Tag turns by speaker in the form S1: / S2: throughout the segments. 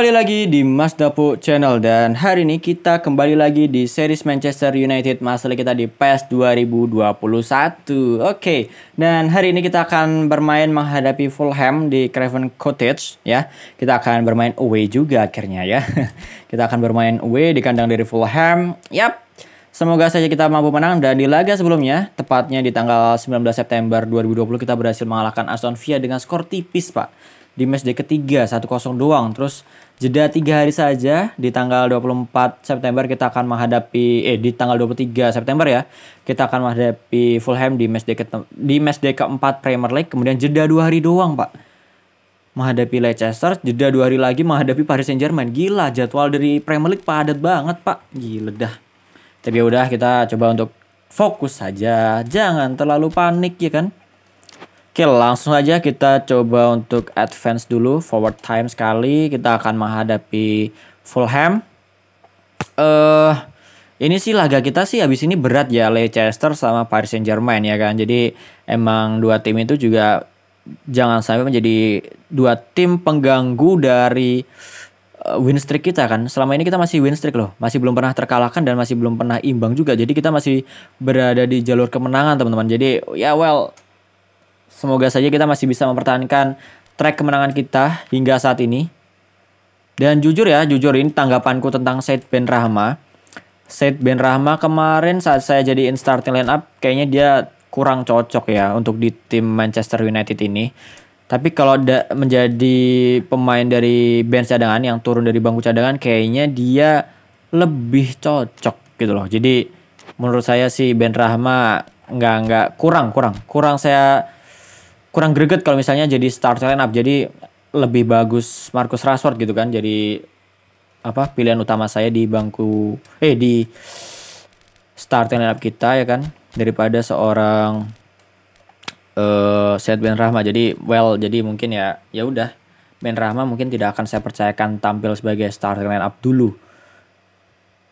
S1: Kembali lagi di Mas Dapu Channel dan hari ini kita kembali lagi di series Manchester United masalah kita di PES 2021. Oke, okay. dan hari ini kita akan bermain menghadapi Fulham di Craven Cottage ya. Kita akan bermain away juga akhirnya ya. kita akan bermain away di kandang dari Fulham. Yap, Semoga saja kita mampu menang dan di laga sebelumnya, tepatnya di tanggal 19 September 2020 kita berhasil mengalahkan Aston Villa dengan skor tipis, Pak. Di match day ketiga 1-0 doang. Terus Jeda tiga hari saja di tanggal 24 September kita akan menghadapi eh di tanggal 23 September ya kita akan menghadapi Fulham di matchday ke di deket keempat Premier League kemudian jeda dua hari doang pak menghadapi Leicester jeda dua hari lagi menghadapi Paris Saint Germain gila jadwal dari Premier League padat banget pak gila dah tapi ya udah kita coba untuk fokus saja jangan terlalu panik ya kan Oke langsung aja kita coba untuk advance dulu forward time sekali kita akan menghadapi Fulham. Eh uh, ini sih laga kita sih habis ini berat ya Leicester sama Paris Saint Germain ya kan. Jadi emang dua tim itu juga jangan sampai menjadi dua tim pengganggu dari eh, win streak kita kan. Selama ini kita masih win streak loh, masih belum pernah terkalahkan dan masih belum pernah imbang juga. Jadi kita masih berada di jalur kemenangan teman-teman. Jadi ya well Semoga saja kita masih bisa mempertahankan track kemenangan kita hingga saat ini. Dan jujur ya, jujur ini tanggapanku tentang Said Ben Rahma. Said Ben Rahma kemarin saat saya jadi in starting line up, kayaknya dia kurang cocok ya untuk di tim Manchester United ini. Tapi kalau da- menjadi pemain dari band cadangan yang turun dari bangku cadangan, kayaknya dia lebih cocok gitu loh. Jadi menurut saya sih Ben Rahma nggak nggak kurang kurang kurang saya kurang greget kalau misalnya jadi starter lineup jadi lebih bagus Marcus Rashford gitu kan jadi apa pilihan utama saya di bangku eh di starting lineup kita ya kan daripada seorang eh uh, Ben Rahma jadi well jadi mungkin ya ya udah Ben Rahma mungkin tidak akan saya percayakan tampil sebagai starting lineup dulu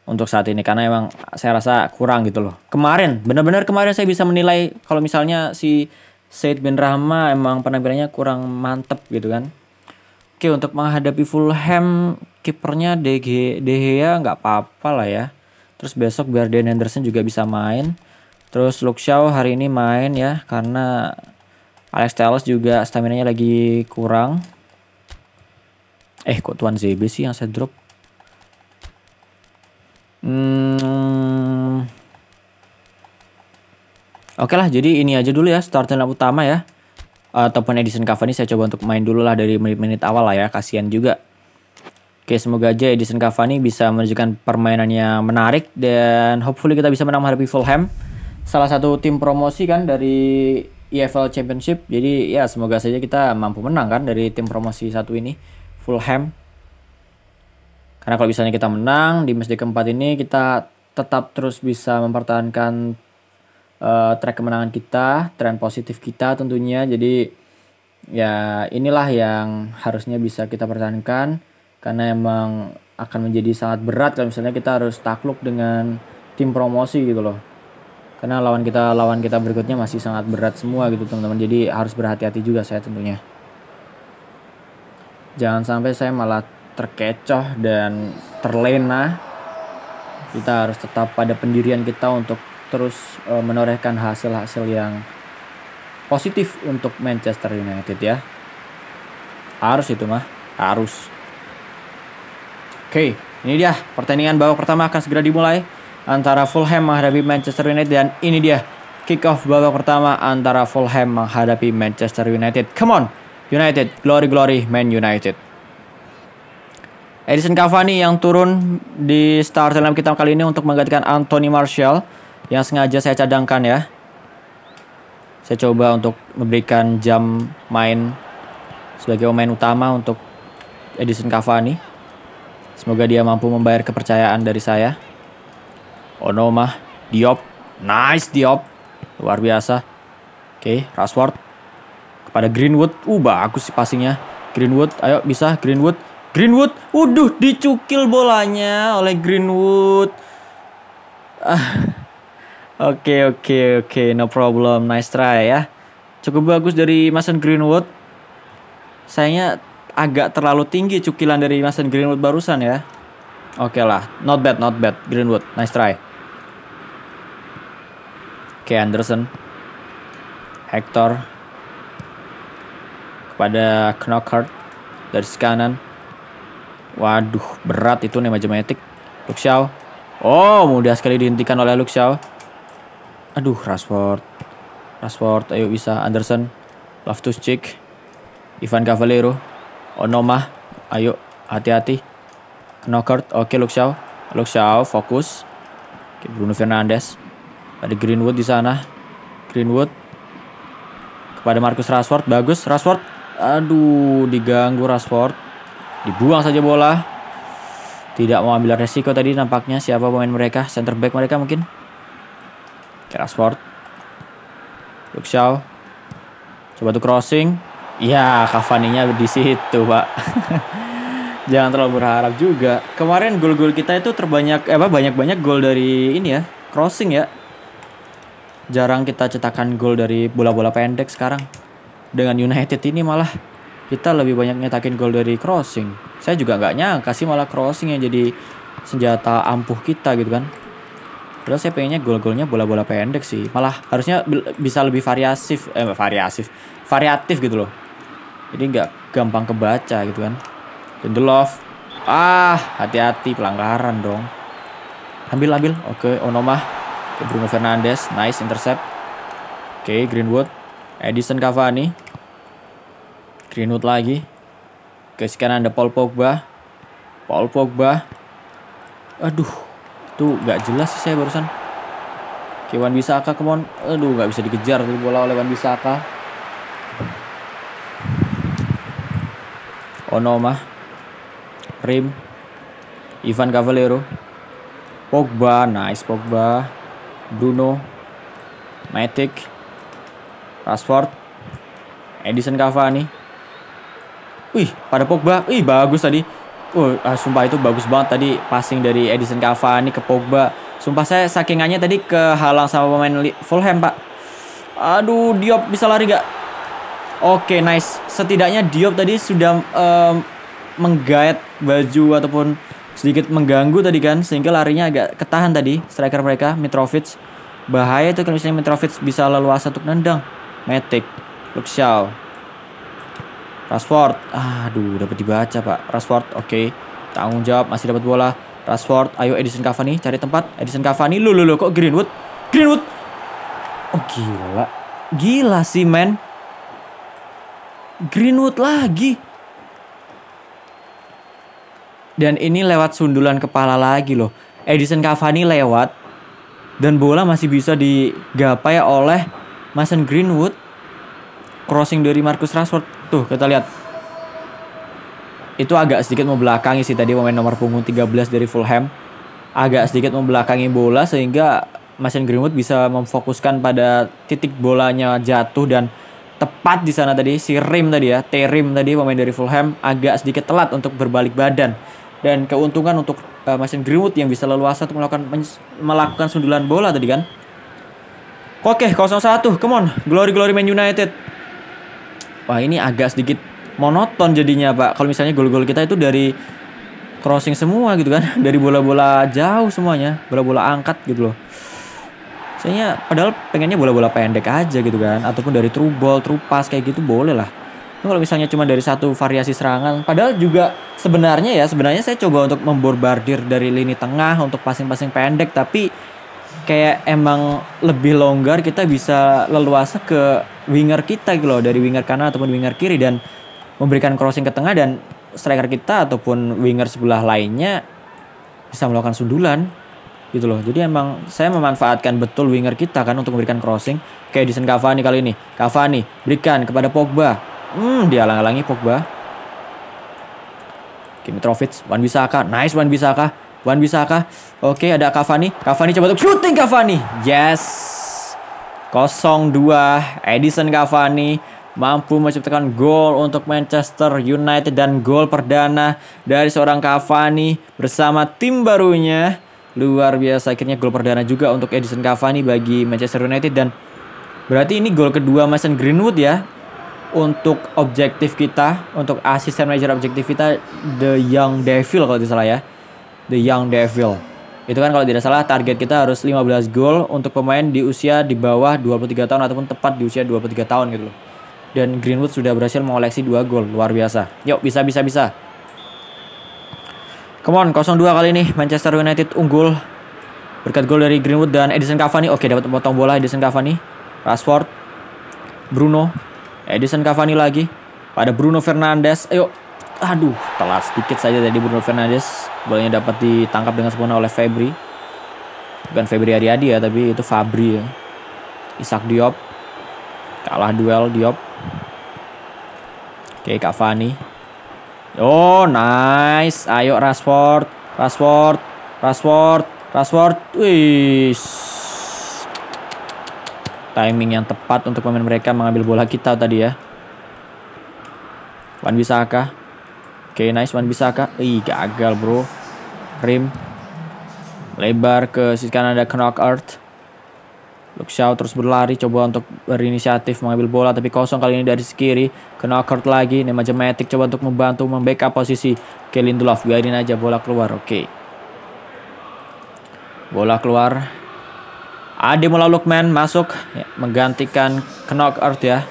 S1: untuk saat ini karena emang saya rasa kurang gitu loh kemarin benar-benar kemarin saya bisa menilai kalau misalnya si Said bin Rahma emang penampilannya kurang mantep gitu kan. Oke untuk menghadapi Fulham kipernya DG De Gea nggak apa-apa lah ya. Terus besok biar Dan Henderson juga bisa main. Terus Luke Shaw hari ini main ya karena Alex Telles juga stamina-nya lagi kurang. Eh kok Tuan ZB sih yang saya drop? Hmm, Oke lah, jadi ini aja dulu ya starting lineup utama ya. Eh, ataupun Edison Cavani saya coba untuk main dulu lah dari menit-menit awal lah ya, kasihan juga. Oke, semoga aja Edison Cavani bisa menunjukkan permainannya menarik dan hopefully kita bisa menang menghadapi Fulham. Salah satu tim promosi kan dari EFL Championship. Jadi ya semoga saja kita mampu menang kan dari tim promosi satu ini, Fulham. Karena kalau misalnya kita menang di match keempat ini kita tetap terus bisa mempertahankan uh, track kemenangan kita, tren positif kita tentunya. Jadi ya inilah yang harusnya bisa kita pertahankan karena emang akan menjadi sangat berat kalau misalnya kita harus takluk dengan tim promosi gitu loh. Karena lawan kita lawan kita berikutnya masih sangat berat semua gitu teman-teman. Jadi harus berhati-hati juga saya tentunya. Jangan sampai saya malah terkecoh dan terlena kita harus tetap pada pendirian kita untuk terus uh, menorehkan hasil-hasil yang positif untuk Manchester United ya. Harus itu mah, harus. Oke, ini dia pertandingan babak pertama akan segera dimulai antara Fulham menghadapi Manchester United dan ini dia kick off babak pertama antara Fulham menghadapi Manchester United. Come on, United, glory glory Man United. Edison Cavani yang turun di starting dalam kita kali ini untuk menggantikan Anthony Martial yang sengaja saya cadangkan ya. Saya coba untuk memberikan jam main sebagai pemain utama untuk Edison Cavani. Semoga dia mampu membayar kepercayaan dari saya. Onoma, Diop, nice Diop, luar biasa. Oke, okay, Rashford kepada Greenwood. Uh, bagus sih passingnya. Greenwood, ayo bisa Greenwood. Greenwood, waduh dicukil bolanya oleh Greenwood. Ah. Oke okay, oke okay, oke okay. no problem nice try ya. Cukup bagus dari Mason Greenwood. Sayangnya agak terlalu tinggi cukilan dari Mason Greenwood barusan ya. Oke okay lah, not bad not bad Greenwood nice try. Oke okay, Anderson, Hector kepada Knockhart dari sekanan. Waduh berat itu nih Majematic. Luxiao. Oh mudah sekali dihentikan oleh Luxiao. Aduh, Rashford. Rashford, ayo bisa. Anderson. Loftus Cheek. Ivan Cavalero. Onoma. Ayo, hati-hati. Knockert. Oke, okay, Luxiao, fokus. Oke, okay, Bruno Fernandes. Ada Greenwood di sana. Greenwood. Kepada Marcus Rashford. Bagus, Rashford. Aduh, diganggu Rashford. Dibuang saja bola. Tidak mau ambil resiko tadi nampaknya siapa pemain mereka. Center back mereka mungkin. Rashford. Luke Coba tuh crossing. iya Cavani-nya di situ, Pak. Jangan terlalu berharap juga. Kemarin gol-gol kita itu terbanyak eh, apa banyak-banyak gol dari ini ya, crossing ya. Jarang kita cetakan gol dari bola-bola pendek sekarang. Dengan United ini malah kita lebih banyak nyetakin gol dari crossing. Saya juga nggak nyangka sih malah crossing yang jadi senjata ampuh kita gitu kan. Padahal saya pengennya gol-golnya bola-bola pendek sih. Malah harusnya bisa lebih variasif, eh variasif, variatif gitu loh. Jadi nggak gampang kebaca gitu kan. Lindelof. Ah, hati-hati pelanggaran dong. Ambil ambil. Oke, Onoma. ke Bruno Fernandes, nice intercept. Oke, Greenwood. Edison Cavani. Greenwood lagi. Oke, sekarang ada Paul Pogba. Paul Pogba. Aduh, itu gak jelas sih saya barusan. Oke, Wan Bisaka, come on. Aduh, gak bisa dikejar tuh bola oleh Wan Bisaka. Onoma. Rim. Ivan Cavalero. Pogba, nice Pogba. Bruno. Matic. Rashford. Edison Cavani. Wih, pada Pogba. Wih, bagus tadi. Uh, ah, sumpah itu bagus banget tadi passing dari Edison Cavani ke Pogba. Sumpah saya sakingannya tadi kehalang sama pemain Fulham, Pak. Aduh, Diop bisa lari gak? Oke, okay, nice. Setidaknya Diop tadi sudah um, menggait baju ataupun sedikit mengganggu tadi kan sehingga larinya agak ketahan tadi striker mereka Mitrovic. Bahaya itu kalau misalnya Mitrovic bisa leluasa untuk nendang. Matic, Luxiao, Rashford. Aduh, dapat dibaca, Pak. Rashford, oke. Okay. Tanggung jawab, masih dapat bola. Rashford, ayo Edison Cavani, cari tempat. Edison Cavani, lu, lu, lu, kok Greenwood? Greenwood! Oh, gila. Gila sih, men. Greenwood lagi. Dan ini lewat sundulan kepala lagi loh. Edison Cavani lewat. Dan bola masih bisa digapai oleh Mason Greenwood crossing dari Marcus Rashford tuh kita lihat itu agak sedikit membelakangi sih tadi pemain nomor punggung 13 dari Fulham agak sedikit membelakangi bola sehingga Mason Greenwood bisa memfokuskan pada titik bolanya jatuh dan tepat di sana tadi si Rim tadi ya Terim tadi pemain dari Fulham agak sedikit telat untuk berbalik badan dan keuntungan untuk uh, Mason Greenwood yang bisa leluasa untuk melakukan melakukan sundulan bola tadi kan Oke, 0-1. Come on. Glory glory Man United wah ini agak sedikit monoton jadinya pak kalau misalnya gol-gol kita itu dari crossing semua gitu kan dari bola-bola jauh semuanya bola-bola angkat gitu loh sebenarnya padahal pengennya bola-bola pendek aja gitu kan ataupun dari true ball, true pass kayak gitu boleh lah. Itu kalau misalnya cuma dari satu variasi serangan, padahal juga sebenarnya ya sebenarnya saya coba untuk memborbardir dari lini tengah untuk passing-passing pendek tapi kayak emang lebih longgar kita bisa leluasa ke winger kita gitu loh dari winger kanan ataupun winger kiri dan memberikan crossing ke tengah dan striker kita ataupun winger sebelah lainnya bisa melakukan sundulan gitu loh. Jadi emang saya memanfaatkan betul winger kita kan untuk memberikan crossing kayak Edison Cavani kali ini. Cavani berikan kepada Pogba. Hmm, dia halangi Pogba. Dimitrovic, Wan Bisaka, nice Wan Bisaka, Wan Bisaka. Oke, ada Cavani, Cavani coba untuk shooting Cavani. Yes. 02 Edison Cavani mampu menciptakan gol untuk Manchester United dan gol perdana dari seorang Cavani bersama tim barunya luar biasa akhirnya gol perdana juga untuk Edison Cavani bagi Manchester United dan berarti ini gol kedua Mason Greenwood ya untuk objektif kita untuk asisten manajer objektif kita The Young Devil kalau tidak salah ya The Young Devil itu kan kalau tidak salah target kita harus 15 gol untuk pemain di usia di bawah 23 tahun ataupun tepat di usia 23 tahun gitu loh. Dan Greenwood sudah berhasil mengoleksi 2 gol, luar biasa. Yuk, bisa bisa bisa. Come on, 0-2 kali ini Manchester United unggul berkat gol dari Greenwood dan Edison Cavani. Oke, dapat potong bola Edison Cavani. Rashford, Bruno, Edison Cavani lagi pada Bruno Fernandes. Ayo, aduh telat sedikit saja tadi Bruno Fernandes Bolanya dapat ditangkap dengan sempurna oleh Febri. Bukan Febri Ariadi ya, tapi itu Fabri ya. Isak Diop. Kalah duel Diop. Oke, Kak Fani Oh, nice. Ayo Rashford. Rashford. Rashford. Rashford. Wih. Timing yang tepat untuk pemain mereka mengambil bola kita tadi ya. Wan Bisaka. Oke, nice Wan Bisaka. Ih, gagal, Bro rim lebar ke sisi kanan ada knock earth Luxiao terus berlari coba untuk berinisiatif mengambil bola tapi kosong kali ini dari kiri kena Earth lagi Nemanja Matic coba untuk membantu membackup posisi Lindelof biarin aja bola keluar oke okay. bola keluar Adi Mula Lukman masuk ya, menggantikan Knock Earth ya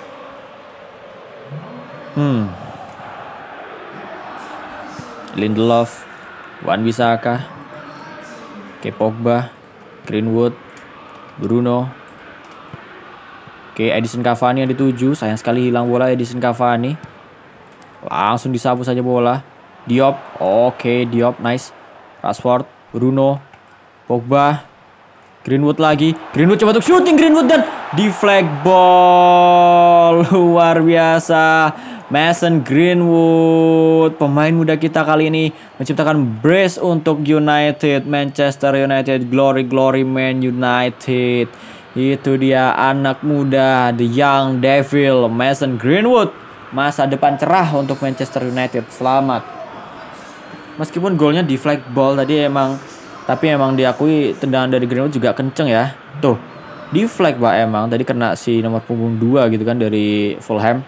S1: hmm Lindelof Wan Bisaka, Ke Pogba, Greenwood, Bruno, ke Edison Cavani yang dituju. Sayang sekali hilang bola Edison Cavani. Langsung disapu saja bola. Diop. Oke, Diop nice. Rashford, Bruno, Pogba, Greenwood lagi. Greenwood coba untuk shooting Greenwood dan di flag ball. Luar biasa. Mason Greenwood, pemain muda kita kali ini menciptakan brace untuk United, Manchester United, glory glory Man United. Itu dia anak muda, the young devil, Mason Greenwood. Masa depan cerah untuk Manchester United. Selamat. Meskipun golnya di flag ball tadi emang tapi emang diakui tendangan dari Greenwood juga kenceng ya. Tuh, di flag Pak emang tadi kena si nomor punggung 2 gitu kan dari Fulham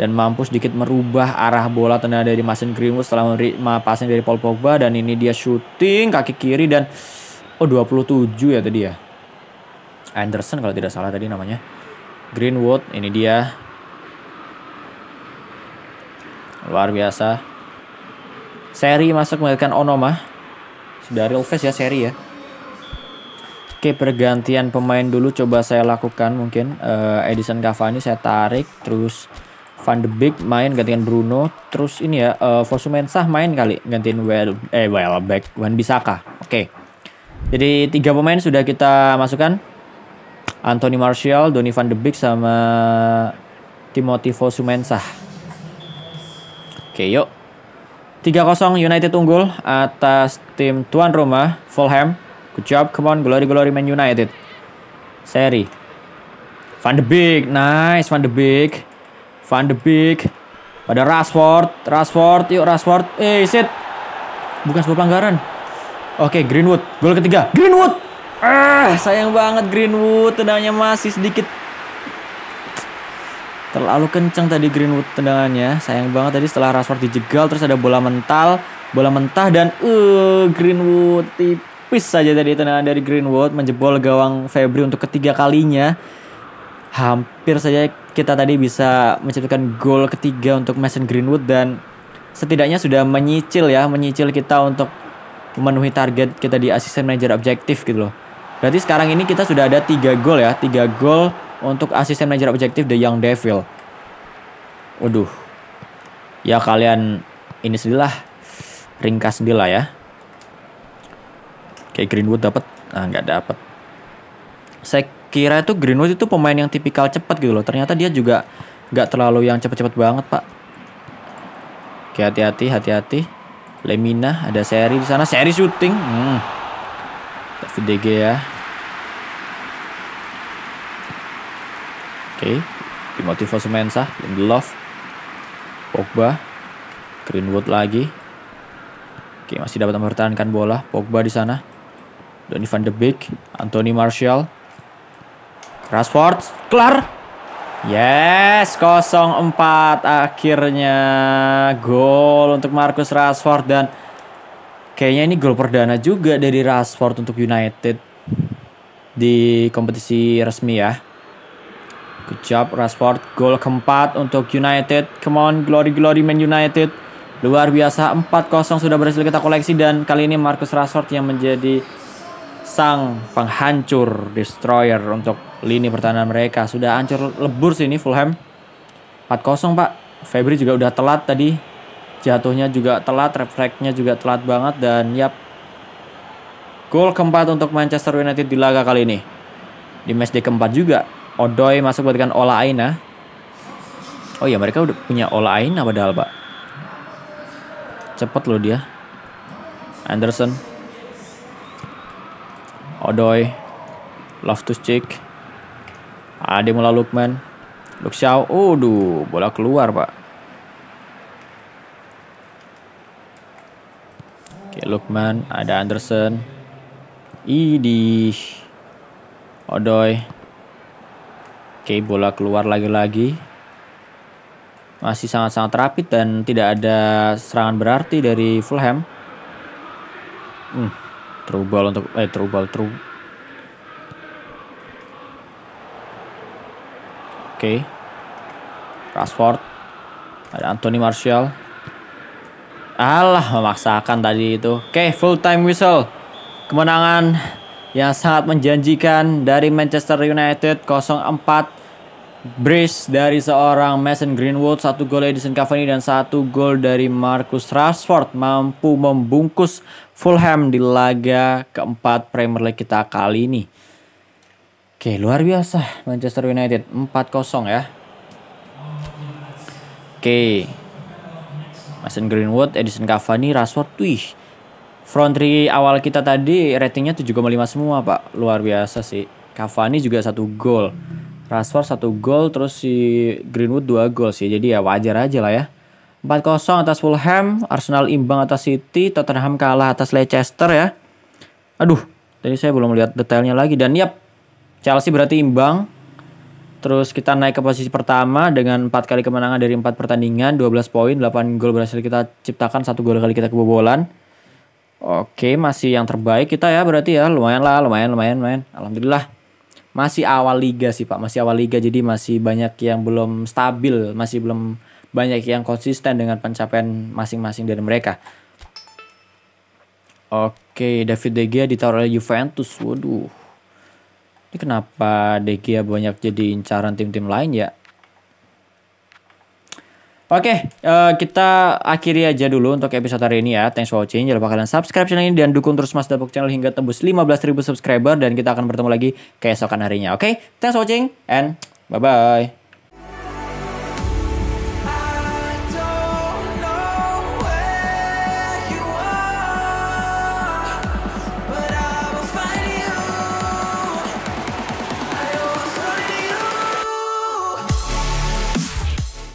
S1: dan mampu sedikit merubah arah bola tendangan dari Mason Greenwood setelah menerima passing dari Paul Pogba dan ini dia shooting kaki kiri dan oh 27 ya tadi ya. Anderson kalau tidak salah tadi namanya. Greenwood ini dia. Luar biasa. Seri masuk menggantikan Onoma. real face ya seri ya. Oke pergantian pemain dulu coba saya lakukan mungkin uh, Edison Cavani saya tarik terus Van de Beek main gantian Bruno, terus ini ya uh, eh, Fosumensah main kali gantian Well eh Well back Wan Bisaka. Oke. Okay. Jadi tiga pemain sudah kita masukkan. Anthony Martial, Donny van de Beek sama Timothy Fosumensah Oke, okay, yuk. 3-0 United unggul atas tim tuan rumah Fulham. Good job, come on, glory glory Man United. Seri. Van de Beek, nice Van de Beek. Van de Beek pada Rashford Rashford yuk Rashford eh sit bukan sebuah pelanggaran oke okay, Greenwood gol ketiga Greenwood ah sayang banget Greenwood tendangnya masih sedikit terlalu kencang tadi Greenwood tendangannya sayang banget tadi setelah Rashford dijegal terus ada bola mental bola mentah dan uh Greenwood tipis saja tadi tendangan dari Greenwood menjebol gawang Febri untuk ketiga kalinya hampir saja kita tadi bisa menciptakan gol ketiga untuk Mason Greenwood dan setidaknya sudah menyicil ya, menyicil kita untuk memenuhi target kita di asisten manajer objektif gitu loh. Berarti sekarang ini kita sudah ada tiga gol ya, tiga gol untuk asisten manajer objektif The Young Devil. Waduh. Ya kalian ini sendirilah ringkas sendirilah ya. Kayak Greenwood dapat, ah nggak dapat. Saya kira itu Greenwood itu pemain yang tipikal cepat gitu loh. Ternyata dia juga nggak terlalu yang cepat-cepat banget, Pak. Oke, hati-hati, hati-hati. Lemina ada seri di sana, seri syuting, Hmm. David ya, ya. Oke, Timothy Fosumensa, Lindelof, Pogba, Greenwood lagi. Oke, masih dapat mempertahankan bola. Pogba di sana. Donny van de Beek, Anthony Martial, Rashford kelar. Yes, 0-4 akhirnya gol untuk Marcus Rashford dan kayaknya ini gol perdana juga dari Rashford untuk United di kompetisi resmi ya. Good job Rashford, gol keempat untuk United. Come on, glory glory Man United. Luar biasa 4-0 sudah berhasil kita koleksi dan kali ini Marcus Rashford yang menjadi sang penghancur destroyer untuk lini pertahanan mereka. Sudah hancur lebur sini Fulham. 4-0 Pak. Febri juga udah telat tadi. Jatuhnya juga telat, refleksnya juga telat banget dan yap. Gol keempat untuk Manchester United di laga kali ini. Di match day keempat juga. Odoi masuk buatkan Ola Aina. Oh iya mereka udah punya Ola Aina padahal Pak. Cepet loh dia. Anderson. Odoi. Loftus Cheek. Ada mula Lukman. Luxiao. Aduh, bola keluar, Pak. Oke, Lukman. Ada Anderson. Idi. Odoy. Oke, bola keluar lagi-lagi. Masih sangat-sangat rapid dan tidak ada serangan berarti dari Fulham. Hmm, trouble untuk... Eh, trouble, trouble. Oke. Okay. Rashford. Ada Anthony Martial. Alah, memaksakan tadi itu. Oke, okay, full time whistle. Kemenangan yang sangat menjanjikan dari Manchester United 0-4. Brace dari seorang Mason Greenwood, satu gol Edison Cavani dan satu gol dari Marcus Rashford mampu membungkus Fulham di laga keempat Premier League kita kali ini. Oke, luar biasa Manchester United 4-0 ya. Oke. Mason Greenwood, Edison Cavani, Rashford, Twitch. Front three awal kita tadi ratingnya 7,5 semua, Pak. Luar biasa sih. Cavani juga satu gol. Rashford satu gol, terus si Greenwood dua gol sih. Jadi ya wajar aja lah ya. 4-0 atas Fulham, Arsenal imbang atas City, Tottenham kalah atas Leicester ya. Aduh, tadi saya belum lihat detailnya lagi. Dan yap, Chelsea berarti imbang. Terus kita naik ke posisi pertama dengan 4 kali kemenangan dari 4 pertandingan, 12 poin, 8 gol berhasil kita ciptakan, 1 gol kali kita kebobolan. Oke, masih yang terbaik kita ya berarti ya. Lumayan lah, lumayan, lumayan, lumayan. Alhamdulillah. Masih awal liga sih, Pak. Masih awal liga jadi masih banyak yang belum stabil, masih belum banyak yang konsisten dengan pencapaian masing-masing dari mereka. Oke, David De Gea ditaruh oleh Juventus. Waduh. Ini kenapa De Gea ya banyak jadi incaran tim-tim lain ya? Oke, okay, uh, eh, kita akhiri aja dulu untuk episode hari ini ya. Thanks for watching. Jangan lupa kalian subscribe channel ini dan dukung terus Mas Dapok channel hingga tembus 15.000 subscriber dan kita akan bertemu lagi keesokan harinya. Oke, okay? thanks for watching and bye-bye.